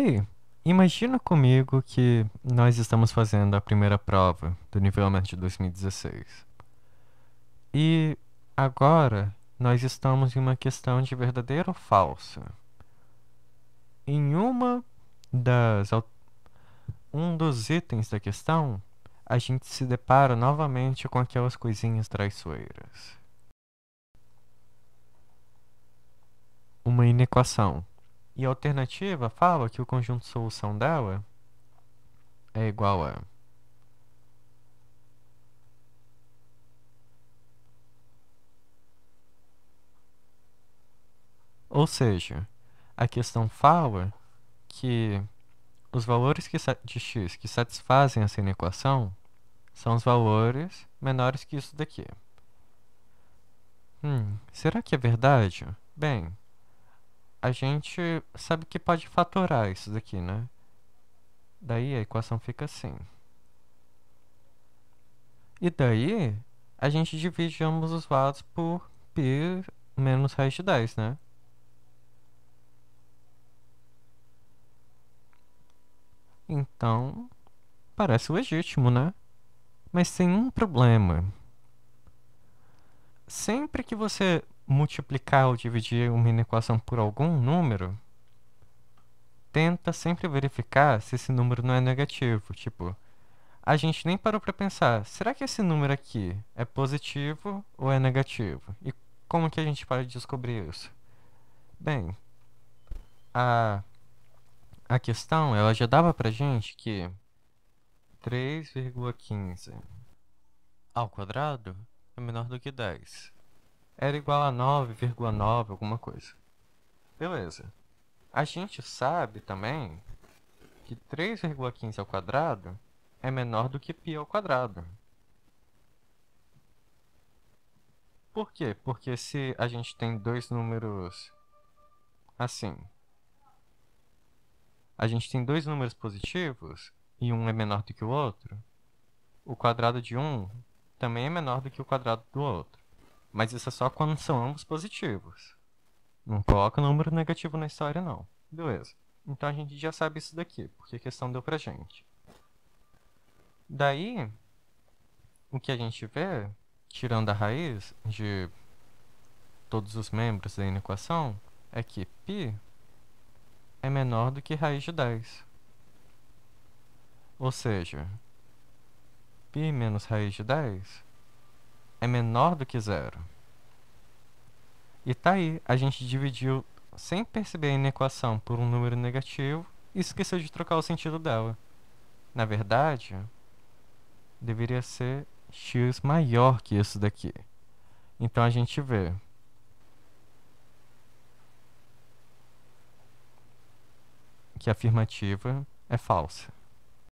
Ei, imagina comigo que nós estamos fazendo a primeira prova do nivelamento de 2016. E agora nós estamos em uma questão de verdadeiro ou falso. Em uma das um dos itens da questão, a gente se depara novamente com aquelas coisinhas traiçoeiras. Uma inequação. E a alternativa fala que o conjunto de solução dela é igual a Ou seja, a questão fala que os valores que de x que satisfazem essa inequação são os valores menores que isso daqui. Hum, será que é verdade? Bem, a gente sabe que pode fatorar isso daqui, né? Daí a equação fica assim. E daí, a gente divide ambos os lados por π menos raiz de 10, né? Então, parece legítimo, né? Mas tem um problema. Sempre que você multiplicar ou dividir uma inequação por algum número, tenta sempre verificar se esse número não é negativo. Tipo, a gente nem parou para pensar, será que esse número aqui é positivo ou é negativo? E como que a gente pode descobrir isso? Bem, a, a questão ela já dava pra gente que 3,15 ao quadrado é menor do que 10 era igual a 9,9 alguma coisa. Beleza. A gente sabe também que 3,15 ao quadrado é menor do que π ao quadrado. Por quê? Porque se a gente tem dois números assim, a gente tem dois números positivos e um é menor do que o outro, o quadrado de um também é menor do que o quadrado do outro. Mas isso é só quando são ambos positivos. Não coloca número negativo na história, não. Beleza. Então a gente já sabe isso daqui, porque a questão deu pra gente. Daí, o que a gente vê, tirando a raiz de todos os membros da inequação, é que π é menor do que raiz de 10. Ou seja, π menos raiz de 10 é menor do que zero. E tá aí, a gente dividiu sem perceber a inequação por um número negativo e esqueceu de trocar o sentido dela. Na verdade, deveria ser x maior que isso daqui. Então a gente vê que a afirmativa é falsa.